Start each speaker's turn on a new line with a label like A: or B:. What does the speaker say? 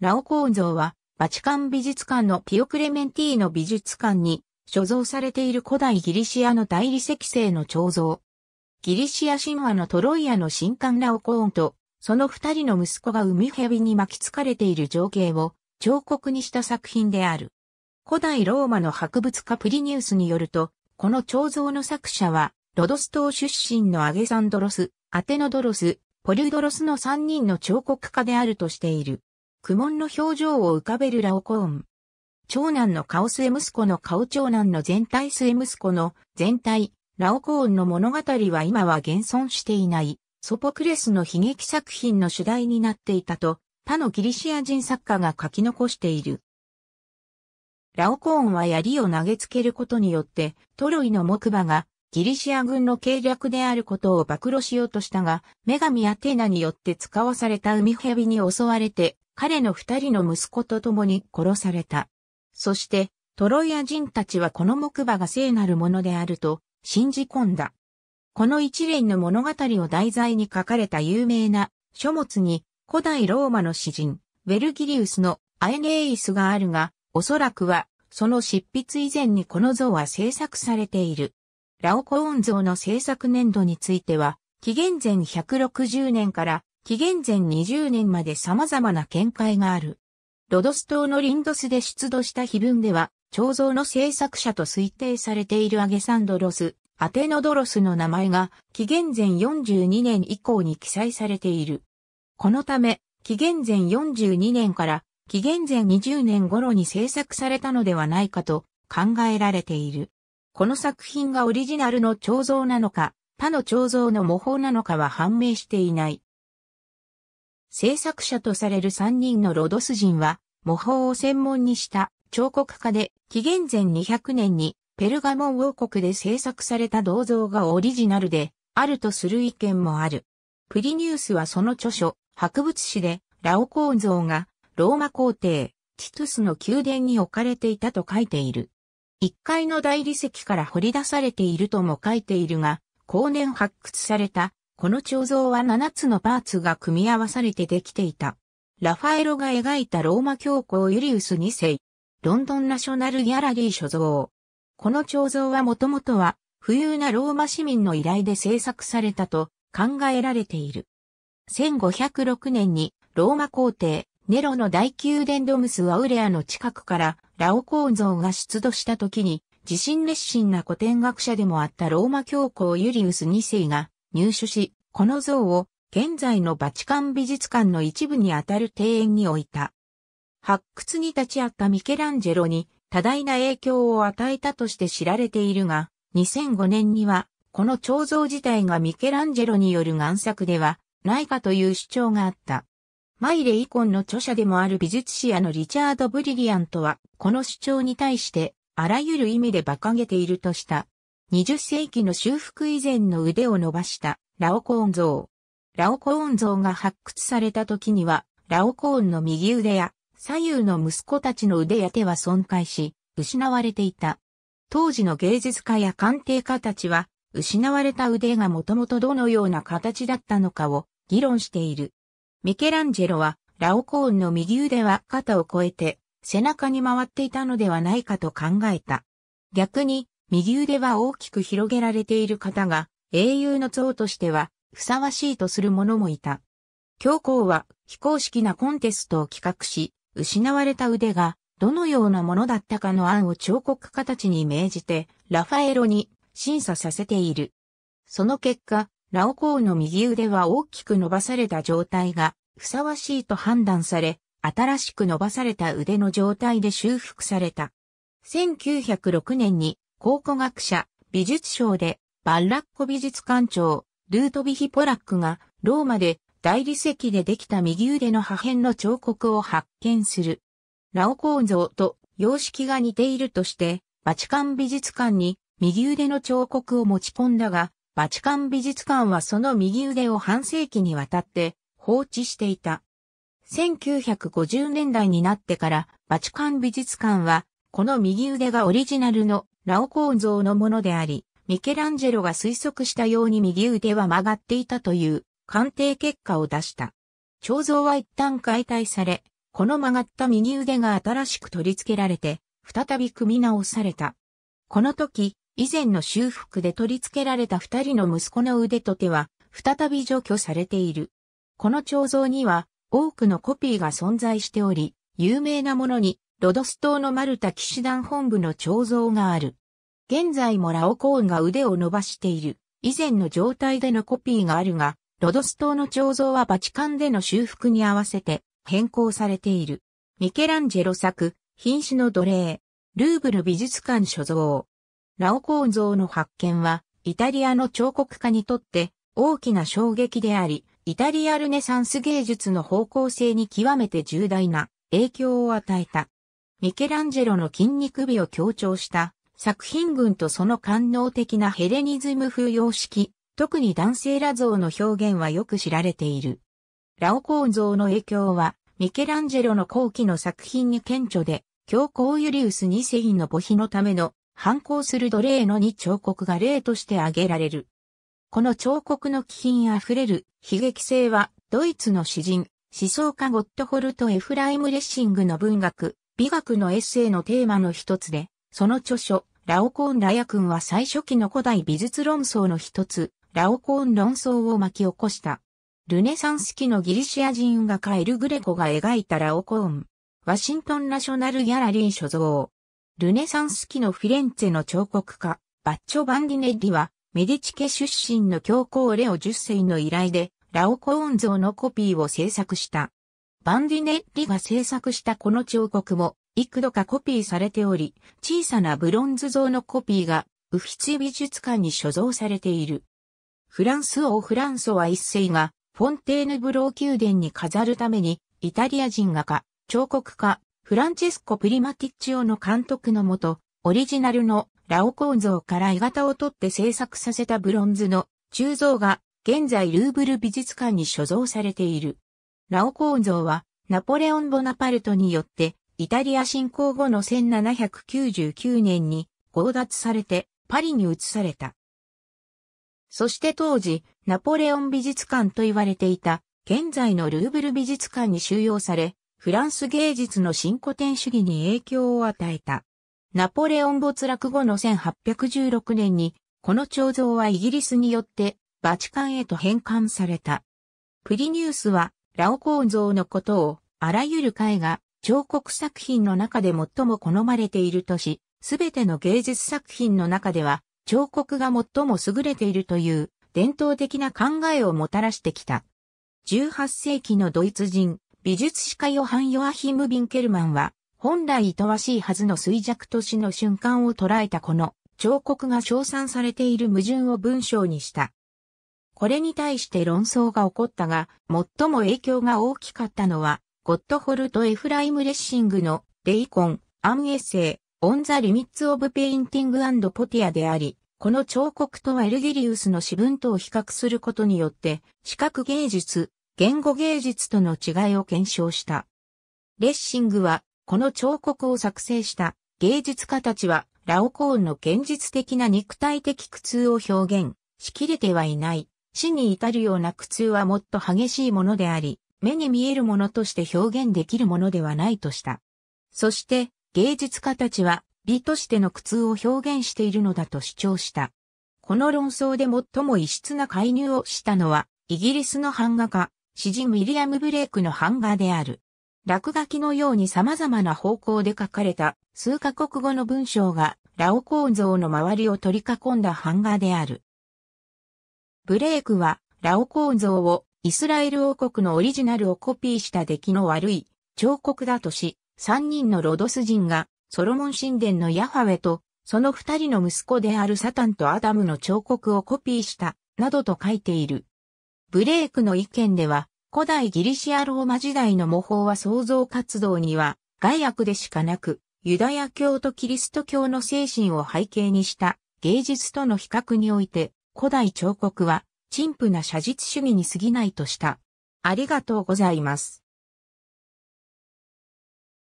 A: ラオコーン像は、バチカン美術館のピオクレメンティーノ美術館に所蔵されている古代ギリシアの大理石製の彫像。ギリシア神話のトロイアの神官ラオコーンと、その二人の息子が海蛇に巻きつかれている情景を彫刻にした作品である。古代ローマの博物家プリニウスによると、この彫像の作者は、ロドス島出身のアゲサンドロス、アテノドロス、ポリュドロスの三人の彫刻家であるとしている。苦悶の表情を浮かべるラオコーン。長男のカオス息子の顔長男の全体末息子の全体、ラオコーンの物語は今は現存していない、ソポクレスの悲劇作品の主題になっていたと、他のギリシア人作家が書き残している。ラオコーンは槍を投げつけることによって、トロイの木馬がギリシア軍の計略であることを暴露しようとしたが、女神アテナによって使わされた海蛇に襲われて彼の二人の息子と共に殺された。そして、トロイア人たちはこの木馬が聖なるものであると信じ込んだ。この一連の物語を題材に書かれた有名な書物に古代ローマの詩人、ウェルギリウスのアエネイスがあるが、おそらくはその執筆以前にこの像は制作されている。ラオコーン像の制作年度については、紀元前160年から紀元前20年まで様々な見解がある。ロドス島のリンドスで出土した碑文では、彫像の制作者と推定されているアゲサンドロス、アテノドロスの名前が紀元前42年以降に記載されている。このため、紀元前42年から紀元前20年頃に制作されたのではないかと考えられている。この作品がオリジナルの彫像なのか、他の彫像の模倣なのかは判明していない。制作者とされる3人のロドス人は、模倣を専門にした彫刻家で、紀元前200年にペルガモン王国で制作された銅像がオリジナルであるとする意見もある。プリニウスはその著書、博物誌で、ラオコーン像がローマ皇帝、ティトゥスの宮殿に置かれていたと書いている。一階の大理石から掘り出されているとも書いているが、後年発掘されたこの彫像は7つのパーツが組み合わされてできていた。ラファエロが描いたローマ教皇ユリウス2世、ロンドンナショナルギャラリー所蔵。この彫像はもともとは、富裕なローマ市民の依頼で制作されたと考えられている。1506年にローマ皇帝、ネロの大宮殿ドムス・アウレアの近くからラオコーン像が出土した時に、自身熱心な古典学者でもあったローマ教皇ユリウス2世が入手し、この像を現在のバチカン美術館の一部にあたる庭園に置いた。発掘に立ち会ったミケランジェロに多大な影響を与えたとして知られているが、2005年には、この彫像自体がミケランジェロによる贋作ではないかという主張があった。マイレイコンの著者でもある美術史家のリチャード・ブリリアントは、この主張に対して、あらゆる意味で馬鹿げているとした。20世紀の修復以前の腕を伸ばしたラオコーン像。ラオコーン像が発掘された時には、ラオコーンの右腕や左右の息子たちの腕や手は損壊し、失われていた。当時の芸術家や鑑定家たちは、失われた腕がもともとどのような形だったのかを議論している。ミケランジェロは、ラオコーンの右腕は肩を越えて、背中に回っていたのではないかと考えた。逆に、右腕は大きく広げられている方が、英雄の像としては、ふさわしいとする者もいた。教皇は非公式なコンテストを企画し、失われた腕がどのようなものだったかの案を彫刻家たちに命じて、ラファエロに審査させている。その結果、ラオコーの右腕は大きく伸ばされた状態がふさわしいと判断され、新しく伸ばされた腕の状態で修復された。1906年に考古学者、美術賞で、バッラッコ美術館長、ルートビヒ・ポラックが、ローマで大理石でできた右腕の破片の彫刻を発見する。ラオ構造と様式が似ているとして、バチカン美術館に右腕の彫刻を持ち込んだが、バチカン美術館はその右腕を半世紀にわたって放置していた。1950年代になってから、バチカン美術館は、この右腕がオリジナルのラオコーン像のものであり、ミケランジェロが推測したように右腕は曲がっていたという鑑定結果を出した。彫像は一旦解体され、この曲がった右腕が新しく取り付けられて、再び組み直された。この時、以前の修復で取り付けられた二人の息子の腕と手は、再び除去されている。この彫像には、多くのコピーが存在しており、有名なものに、ロドス島のマルタ騎士団本部の彫像がある。現在もラオコーンが腕を伸ばしている。以前の状態でのコピーがあるが、ロドス島の彫像はバチカンでの修復に合わせて変更されている。ミケランジェロ作、品種の奴隷、ルーブル美術館所蔵。ラオコーン像の発見は、イタリアの彫刻家にとって大きな衝撃であり、イタリアルネサンス芸術の方向性に極めて重大な影響を与えた。ミケランジェロの筋肉美を強調した作品群とその官能的なヘレニズム風様式、特に男性ら像の表現はよく知られている。ラオコーン像の影響は、ミケランジェロの後期の作品に顕著で、教皇ユリウス2世の母妃のための反抗する奴隷の2彫刻が例として挙げられる。この彫刻の気品あふれる悲劇性は、ドイツの詩人、思想家ゴットホルト・エフライム・レッシングの文学、美学のエッセイのテーマの一つで、その著書、ラオコーン・ラヤ君は最初期の古代美術論争の一つ、ラオコーン論争を巻き起こした。ルネサンス期のギリシア人画家エル・グレコが描いたラオコーン。ワシントン・ナショナル・ギャラリー所蔵。ルネサンス期のフィレンツェの彫刻家、バッチョ・バンディネッリは、メディチ家出身の教皇レオ10世の依頼で、ラオコーン像のコピーを制作した。バンディネッリが制作したこの彫刻も幾度かコピーされており、小さなブロンズ像のコピーがウフィツィ美術館に所蔵されている。フランス王フランソワ一世がフォンテーヌブロー宮殿に飾るためにイタリア人画家、彫刻家、フランチェスコ・プリマティッチオの監督のもと、オリジナルのラオ構造から絵型を取って制作させたブロンズの鋳造が現在ルーブル美術館に所蔵されている。ラオ構造は、ナポレオン・ボナパルトによって、イタリア侵攻後の1799年に強奪されて、パリに移された。そして当時、ナポレオン美術館と言われていた、現在のルーブル美術館に収容され、フランス芸術の新古典主義に影響を与えた。ナポレオン没落後の1816年に、この彫像はイギリスによってバチカンへと返還された。プリニウスはラオコーン像のことを、あらゆる絵画、彫刻作品の中で最も好まれているとし、すべての芸術作品の中では、彫刻が最も優れているという、伝統的な考えをもたらしてきた。18世紀のドイツ人、美術史家ヨハン・ヨアヒム・ビンケルマンは、本来愛わしいはずの衰弱と市の瞬間を捉えたこの彫刻が称賛されている矛盾を文章にした。これに対して論争が起こったが、最も影響が大きかったのは、ゴッドホルト・エフライム・レッシングの、デイコン、アンエッセイ、オン・ザ・リミッツ・オブ・ペインティング・アンド・ポティアであり、この彫刻とエルギリウスの詩文とを比較することによって、視覚芸術、言語芸術との違いを検証した。レッシングは、この彫刻を作成した芸術家たちは、ラオコーンの現実的な肉体的苦痛を表現しきれてはいない死に至るような苦痛はもっと激しいものであり、目に見えるものとして表現できるものではないとした。そして、芸術家たちは美としての苦痛を表現しているのだと主張した。この論争で最も異質な介入をしたのは、イギリスの版画家、詩人ウィリアム・ブレイクの版画である。落書きのように様々な方向で書かれた数カ国語の文章がラオコーン像の周りを取り囲んだ版画である。ブレイクは、ラオ構造をイスラエル王国のオリジナルをコピーした出来の悪い彫刻だとし、三人のロドス人がソロモン神殿のヤハウェと、その二人の息子であるサタンとアダムの彫刻をコピーした、などと書いている。ブレイクの意見では、古代ギリシアローマ時代の模倣は創造活動には害悪でしかなく、ユダヤ教とキリスト教の精神を背景にした芸術との比較において古代彫刻は陳腐な写実主義に過ぎないとした。ありがとうございます。